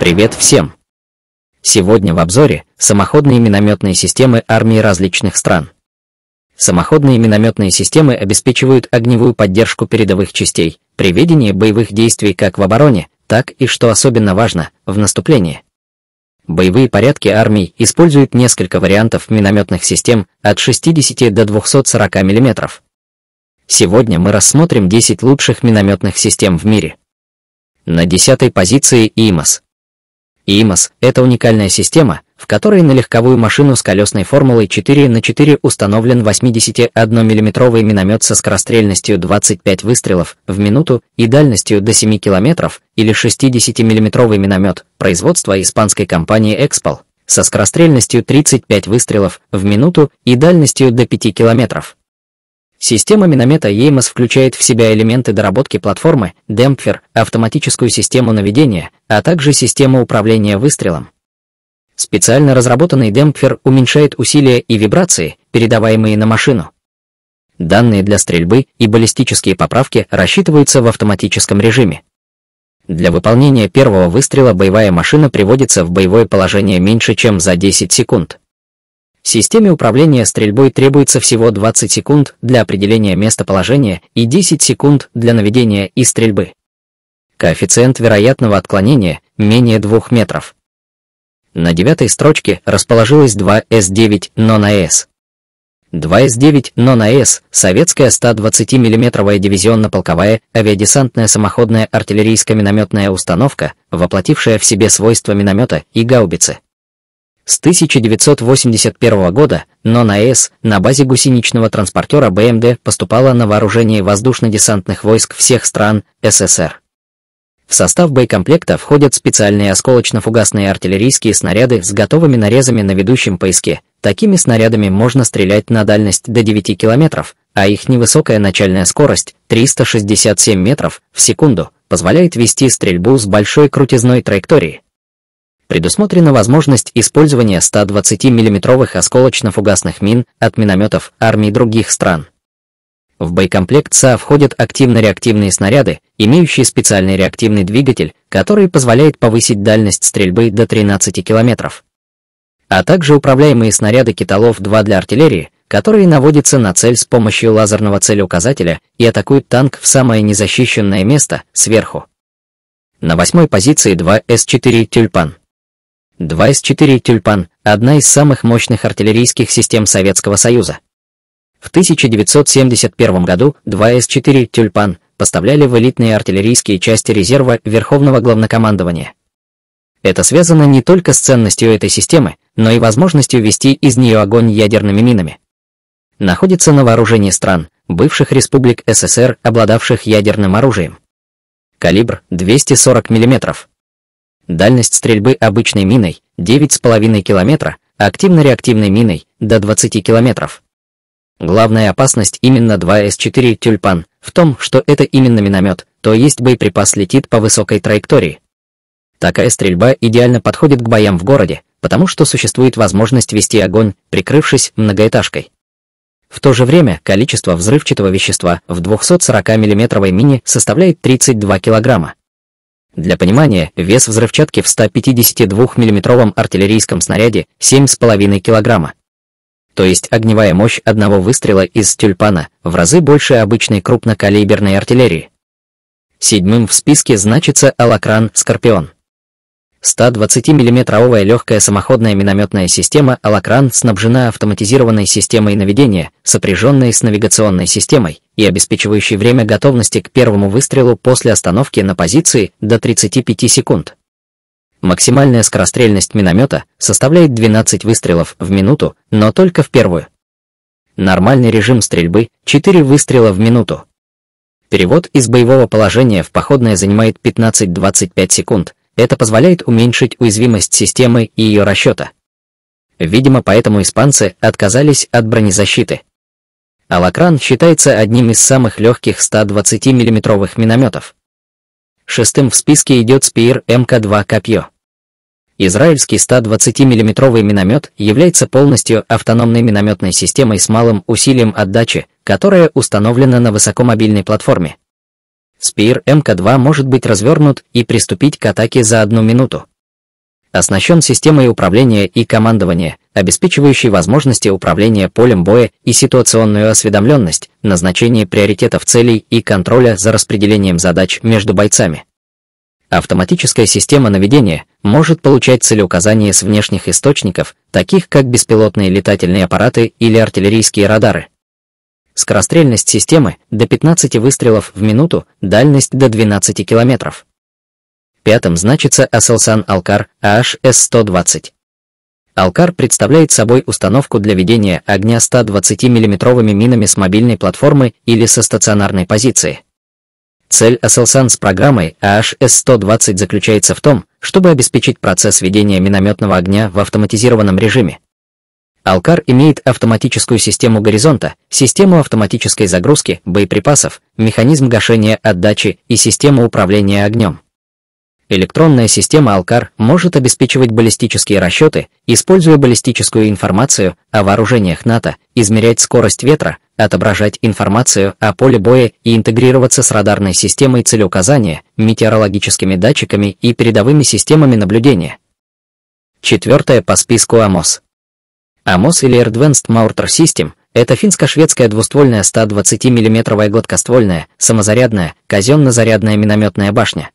Привет всем! Сегодня в обзоре самоходные минометные системы армии различных стран. Самоходные минометные системы обеспечивают огневую поддержку передовых частей при ведении боевых действий как в обороне, так и, что особенно важно, в наступлении. Боевые порядки армий используют несколько вариантов минометных систем от 60 до 240 мм. Сегодня мы рассмотрим 10 лучших минометных систем в мире. На десятой позиции ИМАС. ИИМОС – это уникальная система, в которой на легковую машину с колесной формулой 4 на 4 установлен 81 миллиметровый миномет со скорострельностью 25 выстрелов в минуту и дальностью до 7 километров или 60 миллиметровый миномет производства испанской компании «Экспол» со скорострельностью 35 выстрелов в минуту и дальностью до 5 километров. Система миномета EIMOS включает в себя элементы доработки платформы, демпфер, автоматическую систему наведения, а также систему управления выстрелом. Специально разработанный демпфер уменьшает усилия и вибрации, передаваемые на машину. Данные для стрельбы и баллистические поправки рассчитываются в автоматическом режиме. Для выполнения первого выстрела боевая машина приводится в боевое положение меньше, чем за 10 секунд. Системе управления стрельбой требуется всего 20 секунд для определения местоположения и 10 секунд для наведения и стрельбы. Коэффициент вероятного отклонения менее 2 метров. На девятой строчке расположилось 2С9 НОНАС. 2С9 НОНАС – советская 120-мм дивизионно-полковая авиадесантная самоходная артиллерийско-минометная установка, воплотившая в себе свойства миномета и гаубицы. С 1981 года НОНАЭС на базе гусеничного транспортера БМД поступала на вооружение воздушно-десантных войск всех стран СССР. В состав боекомплекта входят специальные осколочно-фугасные артиллерийские снаряды с готовыми нарезами на ведущем поиске. Такими снарядами можно стрелять на дальность до 9 километров, а их невысокая начальная скорость, 367 метров в секунду, позволяет вести стрельбу с большой крутизной траектории, предусмотрена возможность использования 120 миллиметровых осколочно-фугасных мин от минометов армий других стран. В боекомплект СА входят активно-реактивные снаряды, имеющие специальный реактивный двигатель, который позволяет повысить дальность стрельбы до 13 километров, а также управляемые снаряды «Киталов-2» для артиллерии, которые наводятся на цель с помощью лазерного целеуказателя и атакуют танк в самое незащищенное место, сверху. На восьмой позиции 2 С-4 «Тюльпан». 2 из 4 «Тюльпан» — одна из самых мощных артиллерийских систем Советского Союза. В 1971 году 2 из 4 «Тюльпан» поставляли в элитные артиллерийские части резерва Верховного Главнокомандования. Это связано не только с ценностью этой системы, но и возможностью вести из нее огонь ядерными минами. Находится на вооружении стран, бывших республик СССР, обладавших ядерным оружием. Калибр 240 мм, Дальность стрельбы обычной миной 9,5 км, а активно-реактивной миной до 20 км. Главная опасность именно 2С4 «Тюльпан» в том, что это именно миномет, то есть боеприпас летит по высокой траектории. Такая стрельба идеально подходит к боям в городе, потому что существует возможность вести огонь, прикрывшись многоэтажкой. В то же время количество взрывчатого вещества в 240 миллиметровой мине составляет 32 килограмма, для понимания, вес взрывчатки в 152 миллиметровом артиллерийском снаряде 7,5 килограмма. То есть огневая мощь одного выстрела из тюльпана в разы больше обычной крупнокалиберной артиллерии. Седьмым в списке значится «Алакран Скорпион». 120-миллиметровая легкая самоходная минометная система «Алакран» снабжена автоматизированной системой наведения, сопряженной с навигационной системой и обеспечивающей время готовности к первому выстрелу после остановки на позиции до 35 секунд. Максимальная скорострельность миномета составляет 12 выстрелов в минуту, но только в первую. Нормальный режим стрельбы – 4 выстрела в минуту. Перевод из боевого положения в походное занимает 15-25 секунд, это позволяет уменьшить уязвимость системы и ее расчета. Видимо, поэтому испанцы отказались от бронезащиты. Алакран считается одним из самых легких 120 миллиметровых минометов. Шестым в списке идет СПИР МК-2 «Копье». Израильский 120 миллиметровый миномет является полностью автономной минометной системой с малым усилием отдачи, которая установлена на высокомобильной платформе. Спир МК-2 может быть развернут и приступить к атаке за одну минуту. Оснащен системой управления и командования, обеспечивающей возможности управления полем боя и ситуационную осведомленность, назначение приоритетов целей и контроля за распределением задач между бойцами. Автоматическая система наведения может получать целеуказания с внешних источников, таких как беспилотные летательные аппараты или артиллерийские радары. Скорострельность системы до 15 выстрелов в минуту, дальность до 12 километров. Пятым значится Aselsan Алкар, AHS-120. Алкар представляет собой установку для ведения огня 120 миллиметровыми минами с мобильной платформы или со стационарной позиции. Цель Аселсан с программой AHS-120 заключается в том, чтобы обеспечить процесс ведения минометного огня в автоматизированном режиме. Алкар имеет автоматическую систему горизонта, систему автоматической загрузки, боеприпасов, механизм гашения отдачи и систему управления огнем. Электронная система Алкар может обеспечивать баллистические расчеты, используя баллистическую информацию о вооружениях НАТО, измерять скорость ветра, отображать информацию о поле боя и интегрироваться с радарной системой целеуказания, метеорологическими датчиками и передовыми системами наблюдения. Четвертое по списку АМОС. АМОС или Advanced Mortar System – это финско-шведская двуствольная 120 миллиметровая гладкоствольная, самозарядная, казенно-зарядная минометная башня.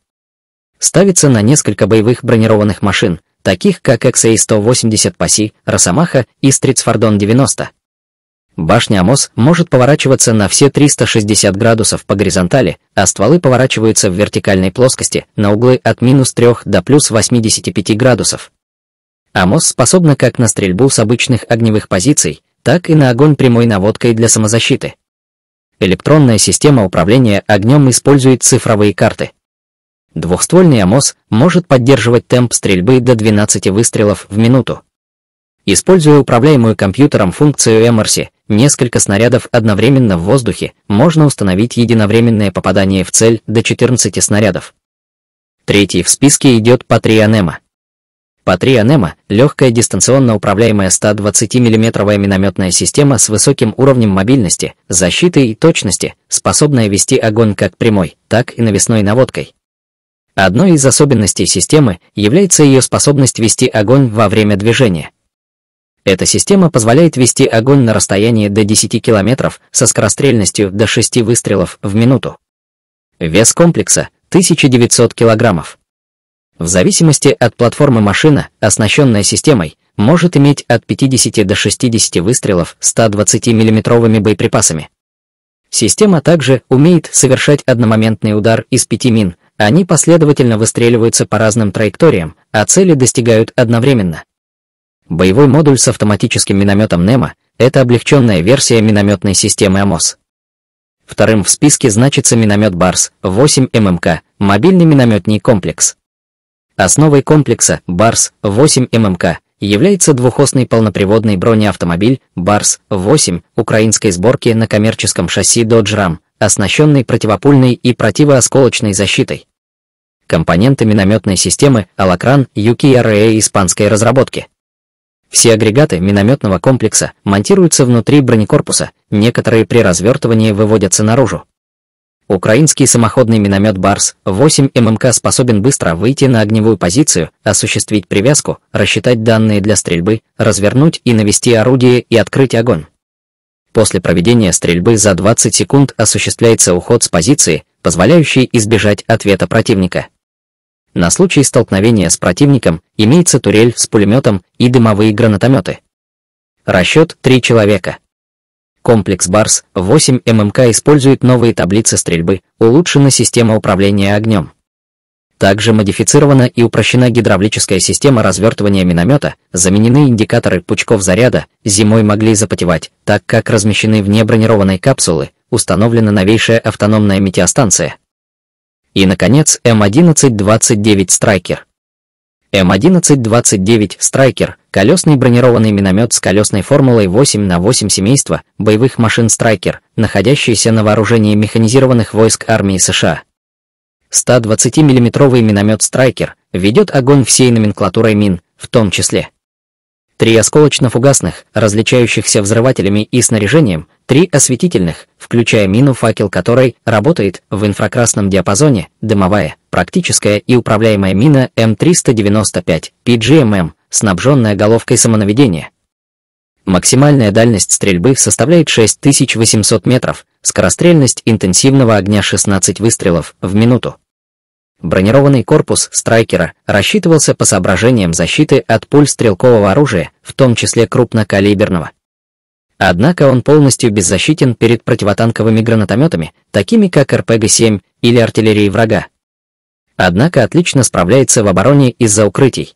Ставится на несколько боевых бронированных машин, таких как XA-180 ПАСИ, Росомаха и Стритсфордон 90. Башня АМОС может поворачиваться на все 360 градусов по горизонтали, а стволы поворачиваются в вертикальной плоскости на углы от минус 3 до плюс 85 градусов. АМОС способна как на стрельбу с обычных огневых позиций, так и на огонь прямой наводкой для самозащиты. Электронная система управления огнем использует цифровые карты. Двухствольный АМОС может поддерживать темп стрельбы до 12 выстрелов в минуту. Используя управляемую компьютером функцию Эмерси, несколько снарядов одновременно в воздухе, можно установить единовременное попадание в цель до 14 снарядов. Третий в списке идет Патрианема. По 3 анема легкая дистанционно управляемая 120 миллиметровая минометная система с высоким уровнем мобильности, защиты и точности, способная вести огонь как прямой, так и навесной наводкой. Одной из особенностей системы является ее способность вести огонь во время движения. Эта система позволяет вести огонь на расстоянии до 10 км со скорострельностью до 6 выстрелов в минуту. Вес комплекса – 1900 килограммов. В зависимости от платформы машина, оснащенная системой, может иметь от 50 до 60 выстрелов 120 миллиметровыми боеприпасами. Система также умеет совершать одномоментный удар из пяти мин, они последовательно выстреливаются по разным траекториям, а цели достигают одновременно. Боевой модуль с автоматическим минометом НЕМА – это облегченная версия минометной системы АМОС. Вторым в списке значится миномет БАРС 8 ММК, мобильный минометный комплекс. Основой комплекса БАРС-8 ММК является двухосный полноприводный бронеавтомобиль БАРС-8 украинской сборки на коммерческом шасси Dodge Ram, оснащенный противопульной и противоосколочной защитой. Компоненты минометной системы «Алакран» UKRA испанской разработки. Все агрегаты минометного комплекса монтируются внутри бронекорпуса, некоторые при развертывании выводятся наружу. Украинский самоходный миномет «Барс-8 ММК» способен быстро выйти на огневую позицию, осуществить привязку, рассчитать данные для стрельбы, развернуть и навести орудие и открыть огонь. После проведения стрельбы за 20 секунд осуществляется уход с позиции, позволяющий избежать ответа противника. На случай столкновения с противником имеется турель с пулеметом и дымовые гранатометы. Расчет 3 человека. Комплекс Барс 8 ММК использует новые таблицы стрельбы, улучшена система управления огнем. Также модифицирована и упрощена гидравлическая система развертывания миномета, заменены индикаторы пучков заряда, зимой могли запотевать, так как размещены вне бронированной капсулы, установлена новейшая автономная метеостанция. И, наконец, М1129 «Страйкер». М1129 «Страйкер» Колесный бронированный миномет с колесной формулой 8 на 8 семейства боевых машин «Страйкер», находящиеся на вооружении механизированных войск армии США. 120 миллиметровый миномет «Страйкер» ведет огонь всей номенклатурой мин, в том числе. Три осколочно-фугасных, различающихся взрывателями и снаряжением, три осветительных, включая мину, факел которой работает в инфракрасном диапазоне, дымовая, практическая и управляемая мина М395, PGMM, снабженная головкой самонаведения. Максимальная дальность стрельбы составляет 6800 метров, скорострельность интенсивного огня 16 выстрелов в минуту. Бронированный корпус «Страйкера» рассчитывался по соображениям защиты от пуль стрелкового оружия, в том числе крупнокалиберного. Однако он полностью беззащитен перед противотанковыми гранатометами, такими как РПГ-7 или артиллерии врага. Однако отлично справляется в обороне из-за укрытий.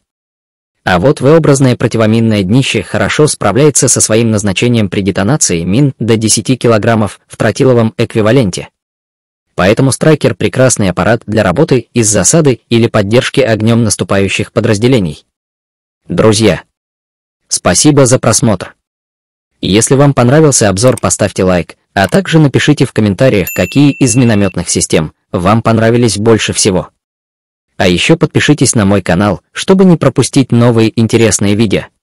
А вот V-образное противоминное днище хорошо справляется со своим назначением при детонации мин до 10 кг в тротиловом эквиваленте. Поэтому страйкер – прекрасный аппарат для работы из засады или поддержки огнем наступающих подразделений. Друзья, спасибо за просмотр. Если вам понравился обзор, поставьте лайк, а также напишите в комментариях, какие из минометных систем вам понравились больше всего. А еще подпишитесь на мой канал, чтобы не пропустить новые интересные видео.